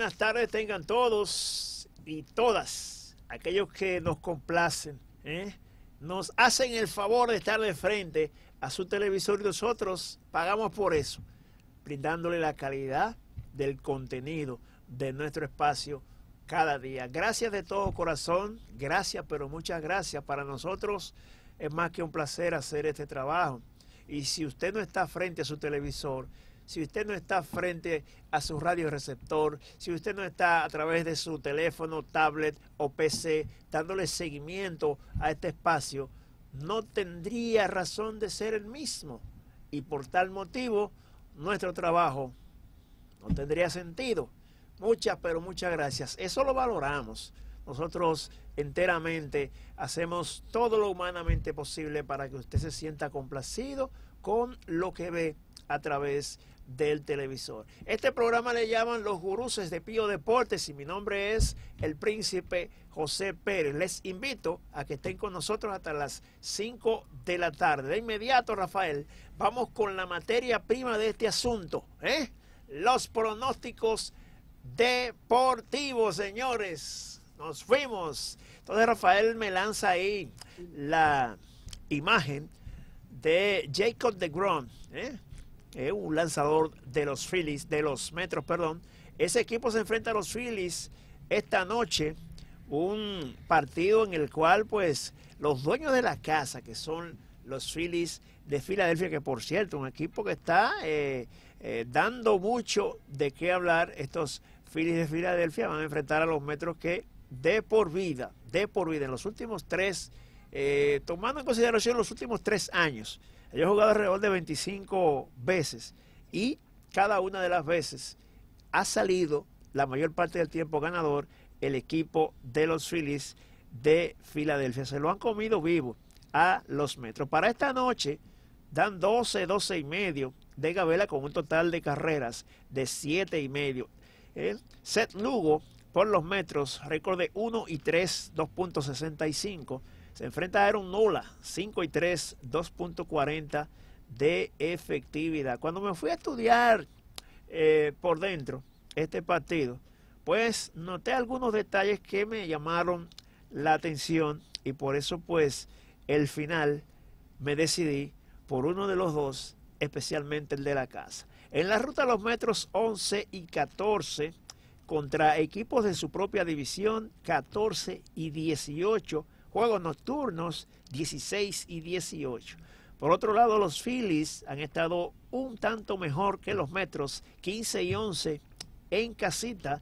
buenas tardes tengan todos y todas, aquellos que nos complacen, ¿eh? nos hacen el favor de estar de frente a su televisor y nosotros pagamos por eso, brindándole la calidad del contenido de nuestro espacio cada día. Gracias de todo corazón, gracias, pero muchas gracias. Para nosotros es más que un placer hacer este trabajo. Y si usted no está frente a su televisor, si usted no está frente a su radioreceptor, si usted no está a través de su teléfono, tablet o PC dándole seguimiento a este espacio, no tendría razón de ser el mismo. Y por tal motivo, nuestro trabajo no tendría sentido. Muchas, pero muchas gracias. Eso lo valoramos. Nosotros enteramente hacemos todo lo humanamente posible para que usted se sienta complacido con lo que ve a través de del televisor. Este programa le llaman Los Guruses de Pío Deportes y mi nombre es el príncipe José Pérez. Les invito a que estén con nosotros hasta las 5 de la tarde. De inmediato, Rafael, vamos con la materia prima de este asunto, ¿eh? los pronósticos deportivos, señores. Nos fuimos. Entonces Rafael me lanza ahí la imagen de Jacob de Grom, ¿eh? es eh, un lanzador de los Phillies, de los Metros, perdón. Ese equipo se enfrenta a los Phillies esta noche, un partido en el cual pues los dueños de la casa, que son los Phillies de Filadelfia, que por cierto, un equipo que está eh, eh, dando mucho de qué hablar, estos Phillies de Filadelfia van a enfrentar a los Metros que de por vida, de por vida, en los últimos tres eh, tomando en consideración los últimos tres años, ellos han jugado alrededor de 25 veces y cada una de las veces ha salido la mayor parte del tiempo ganador el equipo de los Phillies de Filadelfia. Se lo han comido vivo a los metros. Para esta noche dan 12, 12 y medio de Gabela con un total de carreras de 7 y medio. El eh, Seth Lugo por los metros, récord de 1 y 3, 2.65. Se enfrenta a Aaron Nola, 5 y 3, 2.40 de efectividad. Cuando me fui a estudiar eh, por dentro este partido, pues noté algunos detalles que me llamaron la atención y por eso pues el final me decidí por uno de los dos, especialmente el de la casa. En la ruta los metros 11 y 14 contra equipos de su propia división 14 y 18 juegos nocturnos 16 y 18. Por otro lado, los Phillies han estado un tanto mejor que los Metros, 15 y 11 en casita,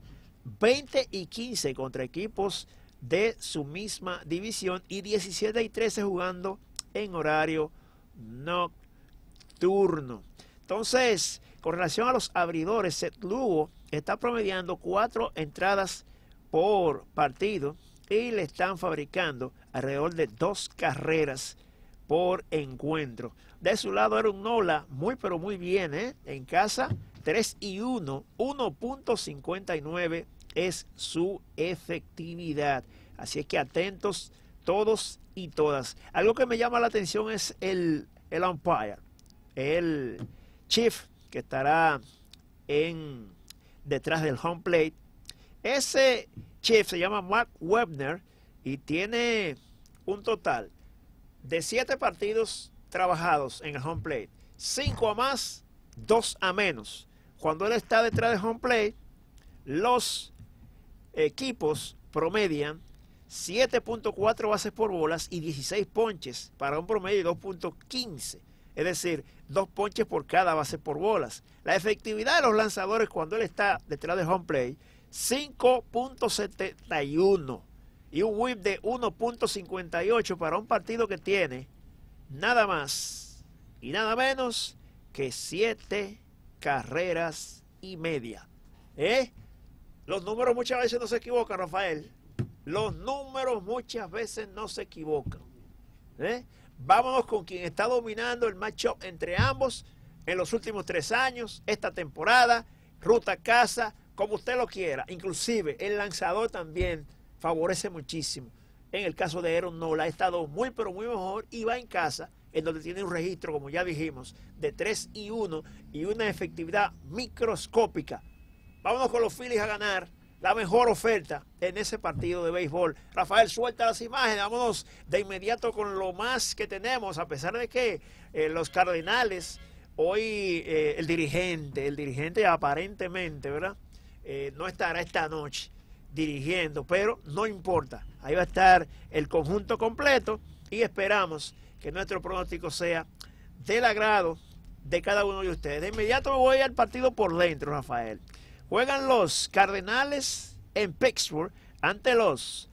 20 y 15 contra equipos de su misma división y 17 y 13 jugando en horario nocturno. Entonces, con relación a los abridores, Seth Lugo está promediando cuatro entradas por partido y le están fabricando alrededor de dos carreras por encuentro. De su lado era un Nola, muy pero muy bien, ¿eh? en casa 3 y 1, 1.59 es su efectividad. Así es que atentos todos y todas. Algo que me llama la atención es el, el umpire, el chief que estará en, detrás del home plate ese chef se llama Mark Webner y tiene un total de siete partidos trabajados en el home plate. Cinco a más, dos a menos. Cuando él está detrás de home plate, los equipos promedian 7.4 bases por bolas y 16 ponches para un promedio de 2.15. Es decir, dos ponches por cada base por bolas. La efectividad de los lanzadores cuando él está detrás de home plate 5.71 y un whip de 1.58 para un partido que tiene nada más y nada menos que 7 carreras y media. ¿Eh? Los números muchas veces no se equivocan, Rafael. Los números muchas veces no se equivocan. ¿Eh? Vámonos con quien está dominando el matchup entre ambos en los últimos tres años, esta temporada, ruta casa, como usted lo quiera. Inclusive el lanzador también favorece muchísimo. En el caso de Aaron Nola ha estado muy pero muy mejor y va en casa, en donde tiene un registro, como ya dijimos, de 3 y 1 y una efectividad microscópica. Vámonos con los Phillies a ganar la mejor oferta en ese partido de béisbol. Rafael, suelta las imágenes, vámonos de inmediato con lo más que tenemos, a pesar de que eh, los Cardenales, hoy eh, el dirigente, el dirigente aparentemente, ¿verdad? Eh, no estará esta noche dirigiendo, pero no importa, ahí va a estar el conjunto completo y esperamos que nuestro pronóstico sea del agrado de cada uno de ustedes. De inmediato voy al partido por dentro, Rafael. Juegan los Cardenales en Pittsburgh ante los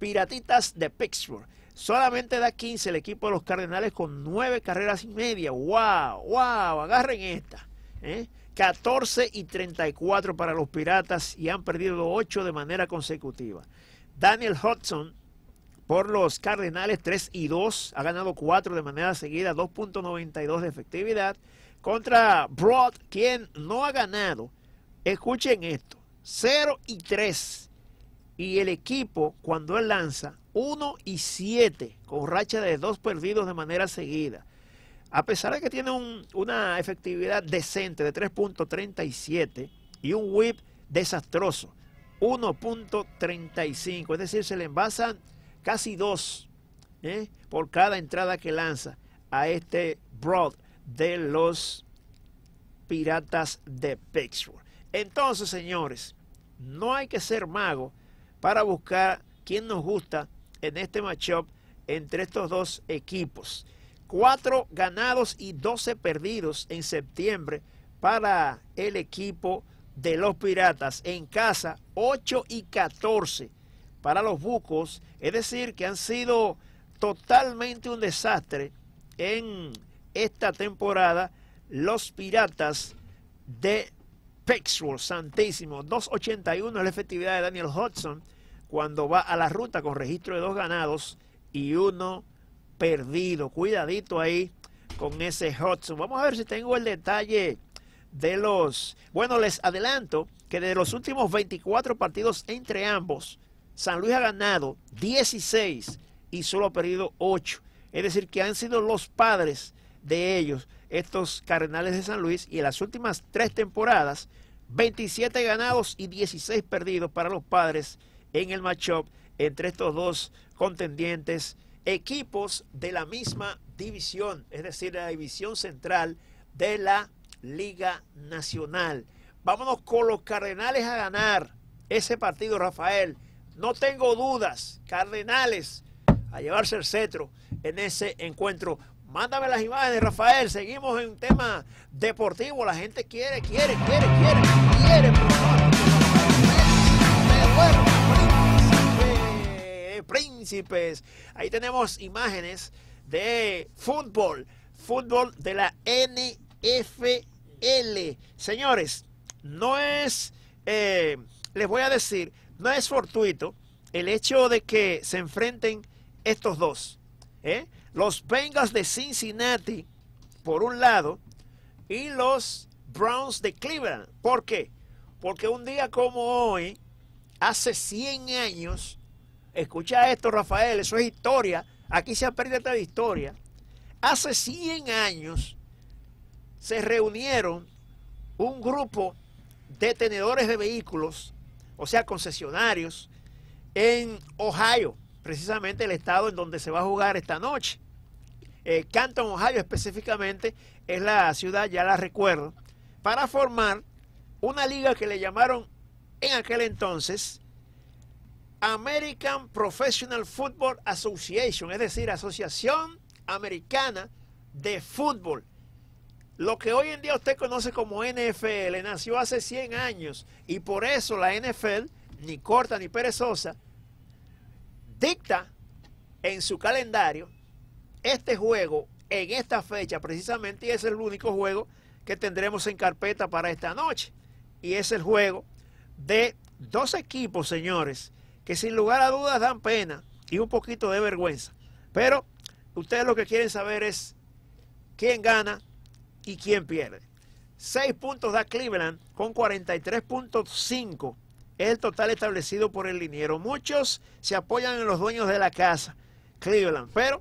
Piratitas de Pittsburgh. Solamente da 15 el equipo de los Cardenales con 9 carreras y media. ¡Wow! ¡Wow! Agarren esta. ¿eh? 14 y 34 para los Piratas y han perdido 8 de manera consecutiva. Daniel Hudson por los Cardenales 3 y 2, ha ganado 4 de manera seguida, 2.92 de efectividad contra Broad, quien no ha ganado. Escuchen esto, 0 y 3. Y el equipo, cuando él lanza, 1 y 7, con racha de 2 perdidos de manera seguida a pesar de que tiene una efectividad decente de 3.37 y un whip desastroso, 1.35, es decir, se le envasan casi dos ¿eh? por cada entrada que lanza a este Broad de los Piratas de Pittsburgh. Entonces, señores, no hay que ser mago para buscar quién nos gusta en este matchup entre estos dos equipos. 4 ganados y 12 perdidos en septiembre para el equipo de los Piratas. En casa, 8 y 14 para los Bucos. Es decir, que han sido totalmente un desastre en esta temporada los Piratas de Pexwell, santísimo. 2.81 es la efectividad de Daniel Hudson cuando va a la ruta con registro de dos ganados y uno perdido. Cuidadito ahí con ese Hudson. Vamos a ver si tengo el detalle de los... Bueno, les adelanto que de los últimos 24 partidos entre ambos, San Luis ha ganado 16 y solo ha perdido 8. Es decir, que han sido los padres de ellos, estos Cardenales de San Luis, y en las últimas tres temporadas, 27 ganados y 16 perdidos para los padres en el matchup entre estos dos contendientes equipos de la misma división, es decir, la división central de la Liga Nacional. Vámonos con los Cardenales a ganar ese partido, Rafael. No tengo dudas, Cardenales a llevarse el cetro en ese encuentro. Mándame las imágenes, Rafael. Seguimos en un tema deportivo. La gente quiere, quiere, quiere, quiere, quiere príncipes. Ahí tenemos imágenes de fútbol, fútbol de la NFL. Señores, no es, eh, les voy a decir, no es fortuito el hecho de que se enfrenten estos dos. ¿eh? Los Bengals de Cincinnati, por un lado, y los Browns de Cleveland. ¿Por qué? Porque un día como hoy, hace 100 años, Escucha esto, Rafael, eso es historia. Aquí se ha perdido esta historia. Hace 100 años se reunieron un grupo de tenedores de vehículos, o sea, concesionarios, en Ohio, precisamente el estado en donde se va a jugar esta noche. Eh, Canton, Ohio específicamente, es la ciudad, ya la recuerdo, para formar una liga que le llamaron en aquel entonces American Professional Football Association, es decir, Asociación Americana de Fútbol. Lo que hoy en día usted conoce como NFL nació hace 100 años y por eso la NFL, ni corta ni perezosa, dicta en su calendario este juego en esta fecha precisamente y es el único juego que tendremos en carpeta para esta noche. Y es el juego de dos equipos, señores, que sin lugar a dudas dan pena y un poquito de vergüenza. Pero ustedes lo que quieren saber es quién gana y quién pierde. Seis puntos da Cleveland con 43.5 es el total establecido por el liniero. Muchos se apoyan en los dueños de la casa, Cleveland, pero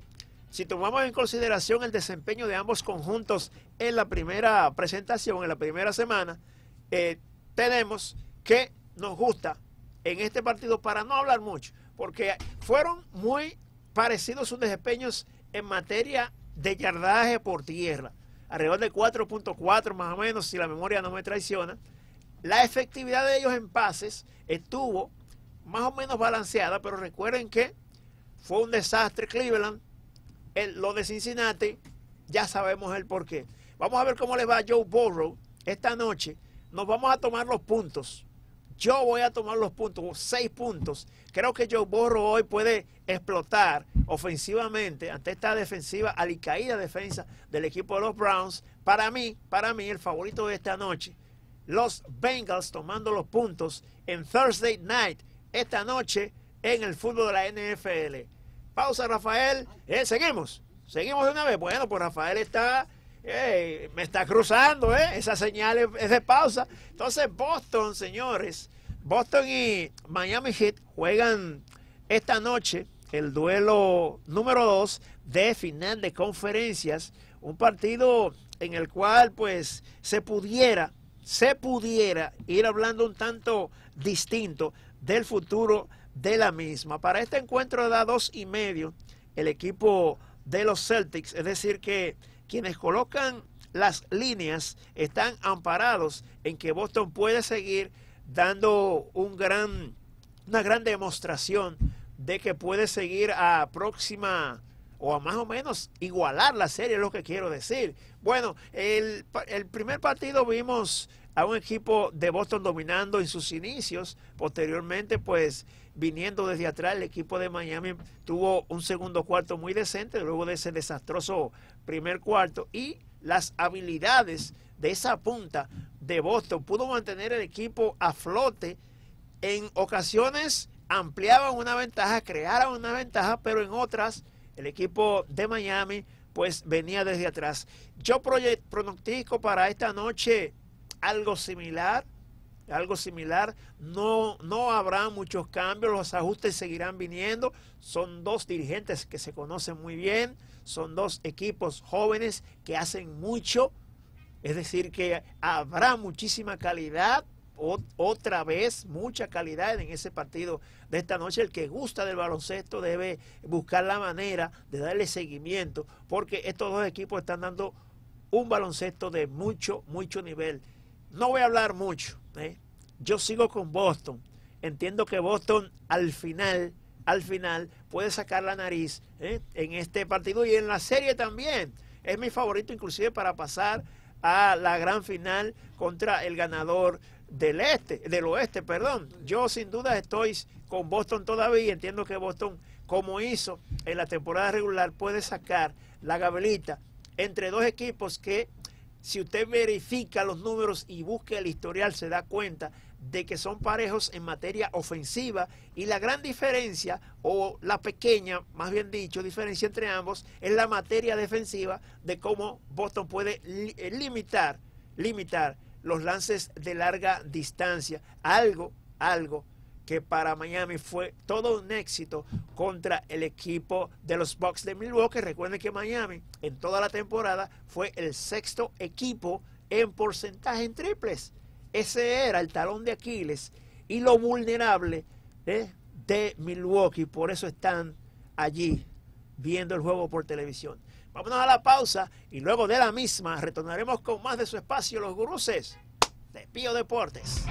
si tomamos en consideración el desempeño de ambos conjuntos en la primera presentación, en la primera semana, eh, tenemos que nos gusta en este partido para no hablar mucho, porque fueron muy parecidos sus desempeños en materia de yardaje por tierra, alrededor de 4.4 más o menos, si la memoria no me traiciona. La efectividad de ellos en pases estuvo más o menos balanceada, pero recuerden que fue un desastre Cleveland, lo de Cincinnati, ya sabemos el porqué. Vamos a ver cómo les va Joe Burrow esta noche. Nos vamos a tomar los puntos yo voy a tomar los puntos, seis puntos. Creo que Joe Borro hoy puede explotar ofensivamente ante esta defensiva, alicaída defensa del equipo de los Browns. Para mí, para mí, el favorito de esta noche, los Bengals tomando los puntos en Thursday night, esta noche en el fútbol de la NFL. Pausa, Rafael. Eh, seguimos. Seguimos de una vez. Bueno, pues Rafael está me está cruzando, ¿eh? Esa señal es de pausa. Entonces, Boston, señores, Boston y Miami Heat juegan esta noche el duelo número 2 de final de conferencias. Un partido en el cual, pues, se pudiera, se pudiera ir hablando un tanto distinto del futuro de la misma. Para este encuentro da dos y medio el equipo de los Celtics, es decir que quienes colocan las líneas están amparados en que Boston puede seguir dando un gran, una gran demostración de que puede seguir a próxima o a más o menos igualar la serie, es lo que quiero decir. Bueno, el, el primer partido vimos a un equipo de Boston dominando en sus inicios. Posteriormente, pues viniendo desde atrás, el equipo de Miami tuvo un segundo cuarto muy decente luego de ese desastroso primer cuarto y las habilidades de esa punta de Boston pudo mantener el equipo a flote. En ocasiones ampliaban una ventaja, crearon una ventaja, pero en otras el equipo de Miami pues venía desde atrás. Yo pronostico para esta noche algo similar, algo similar. No, no habrá muchos cambios, los ajustes seguirán viniendo. Son dos dirigentes que se conocen muy bien son dos equipos jóvenes que hacen mucho, es decir, que habrá muchísima calidad, otra vez mucha calidad en ese partido de esta noche. El que gusta del baloncesto debe buscar la manera de darle seguimiento, porque estos dos equipos están dando un baloncesto de mucho, mucho nivel. No voy a hablar mucho, ¿eh? yo sigo con Boston. Entiendo que Boston al final, al final puede sacar la nariz ¿eh? en este partido y en la serie también. Es mi favorito inclusive para pasar a la gran final contra el ganador del este, del oeste, perdón. Yo sin duda estoy con Boston todavía, y entiendo que Boston como hizo en la temporada regular puede sacar la gabelita entre dos equipos que si usted verifica los números y busca el historial se da cuenta de que son parejos en materia ofensiva y la gran diferencia, o la pequeña, más bien dicho, diferencia entre ambos es la materia defensiva de cómo Boston puede eh, limitar, limitar los lances de larga distancia. Algo, algo que para Miami fue todo un éxito contra el equipo de los Bucks de Milwaukee. Recuerden que Miami en toda la temporada fue el sexto equipo en porcentaje en triples. Ese era el talón de Aquiles y lo vulnerable ¿eh? de Milwaukee. Por eso están allí viendo el juego por televisión. Vámonos a la pausa y luego de la misma retornaremos con más de su espacio, los guruses de Pío Deportes.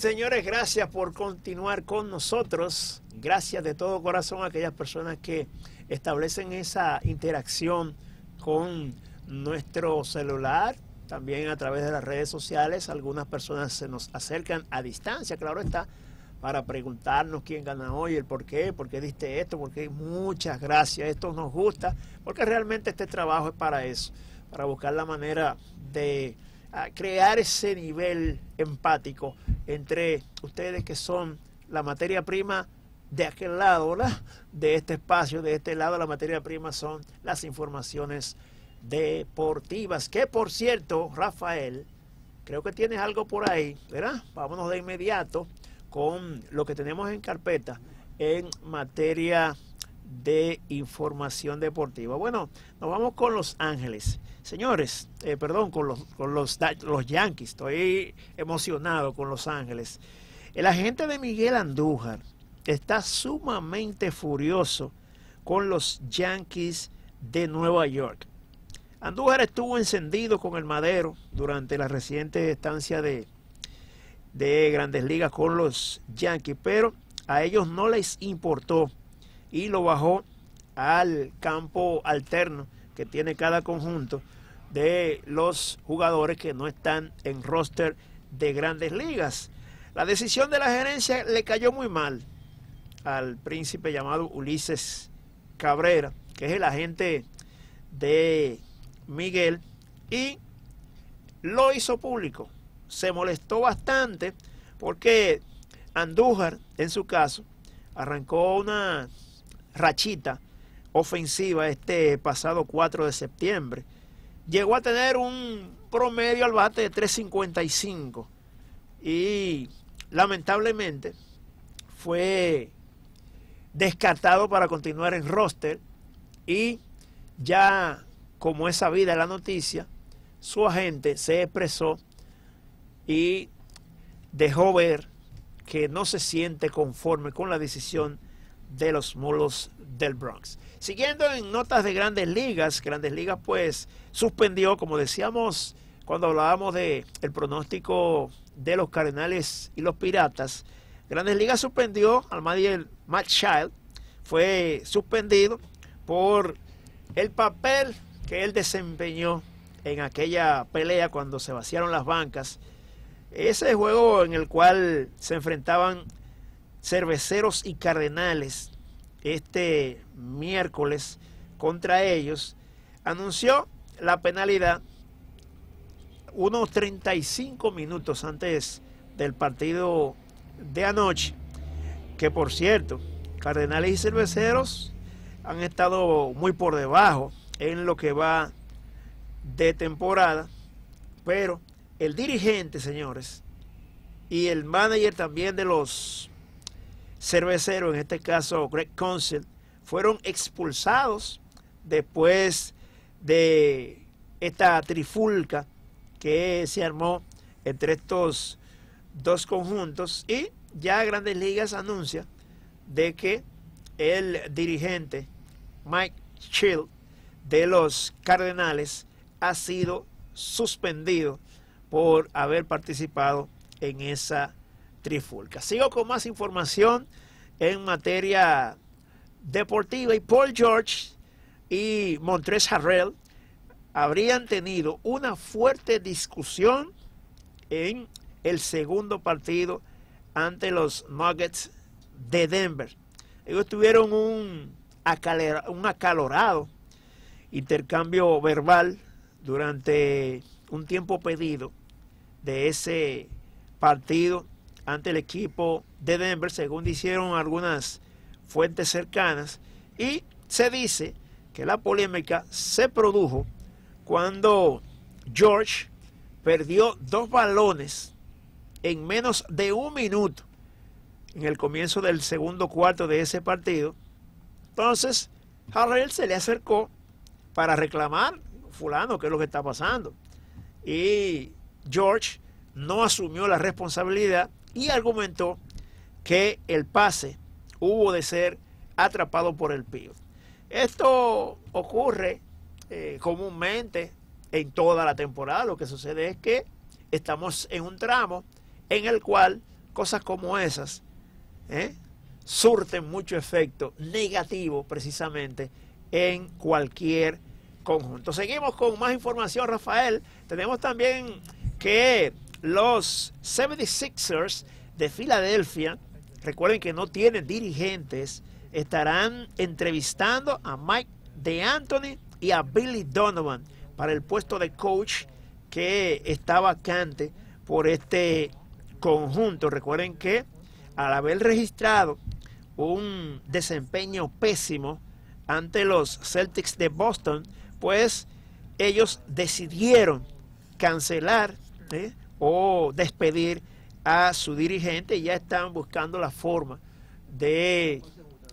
señores, gracias por continuar con nosotros. Gracias de todo corazón a aquellas personas que establecen esa interacción con nuestro celular, también a través de las redes sociales. Algunas personas se nos acercan a distancia, claro está, para preguntarnos quién gana hoy, el por qué, por qué diste esto, porque muchas gracias. Esto nos gusta, porque realmente este trabajo es para eso, para buscar la manera de a crear ese nivel empático entre ustedes que son la materia prima de aquel lado, De este espacio, de este lado, la materia prima son las informaciones deportivas. Que por cierto, Rafael, creo que tienes algo por ahí, ¿verdad? Vámonos de inmediato con lo que tenemos en carpeta en materia de información deportiva. Bueno, nos vamos con Los Ángeles. Señores, eh, perdón, con, los, con los, los Yankees, estoy emocionado con Los Ángeles. El agente de Miguel Andújar está sumamente furioso con los Yankees de Nueva York. Andújar estuvo encendido con el madero durante la reciente estancia de, de grandes ligas con los Yankees, pero a ellos no les importó y lo bajó al campo alterno que tiene cada conjunto de los jugadores que no están en roster de grandes ligas. La decisión de la gerencia le cayó muy mal al príncipe llamado Ulises Cabrera, que es el agente de Miguel, y lo hizo público. Se molestó bastante porque Andújar, en su caso, arrancó una rachita ofensiva este pasado 4 de septiembre. Llegó a tener un promedio al bate de 3.55 y lamentablemente fue descartado para continuar en roster y ya como es sabida la noticia, su agente se expresó y dejó ver que no se siente conforme con la decisión de los mulos del Bronx. Siguiendo en notas de grandes ligas, grandes ligas pues suspendió, como decíamos cuando hablábamos de el pronóstico de los Cardenales y los Piratas, Grandes Ligas suspendió al el Matt Child, fue suspendido por el papel que él desempeñó en aquella pelea cuando se vaciaron las bancas. Ese juego en el cual se enfrentaban cerveceros y cardenales este miércoles contra ellos, anunció la penalidad unos 35 minutos antes del partido de anoche, que por cierto, Cardenales y Cerveceros han estado muy por debajo en lo que va de temporada, pero el dirigente, señores, y el manager también de los cervecero, en este caso Greg Council, fueron expulsados después de esta trifulca que se armó entre estos dos conjuntos y ya Grandes Ligas anuncia de que el dirigente Mike Chill de los Cardenales ha sido suspendido por haber participado en esa Trifulca. Sigo con más información en materia deportiva y Paul George y Montres Harrell habrían tenido una fuerte discusión en el segundo partido ante los Nuggets de Denver. Ellos tuvieron un acalorado intercambio verbal durante un tiempo pedido de ese partido ante el equipo de Denver, según dijeron algunas fuentes cercanas, y se dice que la polémica se produjo cuando George perdió dos balones en menos de un minuto en el comienzo del segundo cuarto de ese partido. Entonces, Harrell se le acercó para reclamar, fulano, qué es lo que está pasando. Y George no asumió la responsabilidad y argumentó que el pase hubo de ser atrapado por el pío. Esto ocurre eh, comúnmente en toda la temporada. Lo que sucede es que estamos en un tramo en el cual cosas como esas ¿eh? surten mucho efecto negativo precisamente en cualquier conjunto. Seguimos con más información, Rafael. Tenemos también que los 76ers de Filadelfia, recuerden que no tienen dirigentes, estarán entrevistando a Mike de y a Billy Donovan para el puesto de coach que está vacante por este conjunto. Recuerden que al haber registrado un desempeño pésimo ante los Celtics de Boston, pues ellos decidieron cancelar ¿eh? o despedir a su dirigente, ya están buscando la forma de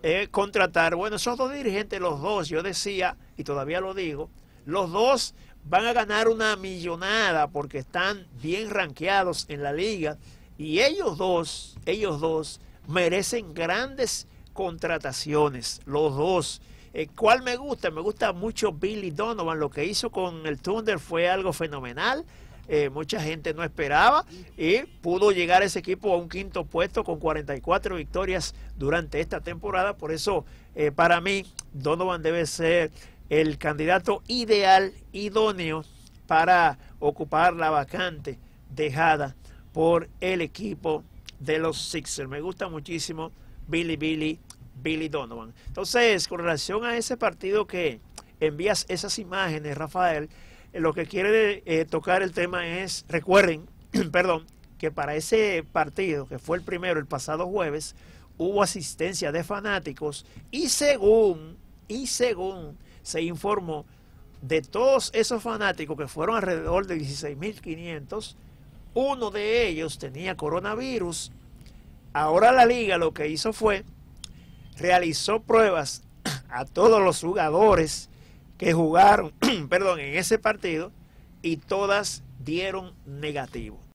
eh, contratar. Bueno, esos dos dirigentes, los dos, yo decía, y todavía lo digo, los dos van a ganar una millonada porque están bien ranqueados en la liga y ellos dos, ellos dos merecen grandes contrataciones, los dos. Eh, ¿Cuál me gusta? Me gusta mucho Billy Donovan. Lo que hizo con el Thunder fue algo fenomenal. Eh, mucha gente no esperaba y pudo llegar ese equipo a un quinto puesto con 44 victorias durante esta temporada. Por eso, eh, para mí, Donovan debe ser el candidato ideal, idóneo para ocupar la vacante dejada por el equipo de los Sixers. Me gusta muchísimo Billy Billy Billy Donovan. Entonces, con relación a ese partido que envías esas imágenes, Rafael, eh, lo que quiere eh, tocar el tema es, recuerden, perdón, que para ese partido, que fue el primero el pasado jueves, hubo asistencia de fanáticos y según, y según se informó, de todos esos fanáticos que fueron alrededor de 16.500, uno de ellos tenía coronavirus. Ahora la liga lo que hizo fue, realizó pruebas a todos los jugadores, que jugaron, perdón, en ese partido y todas dieron negativo.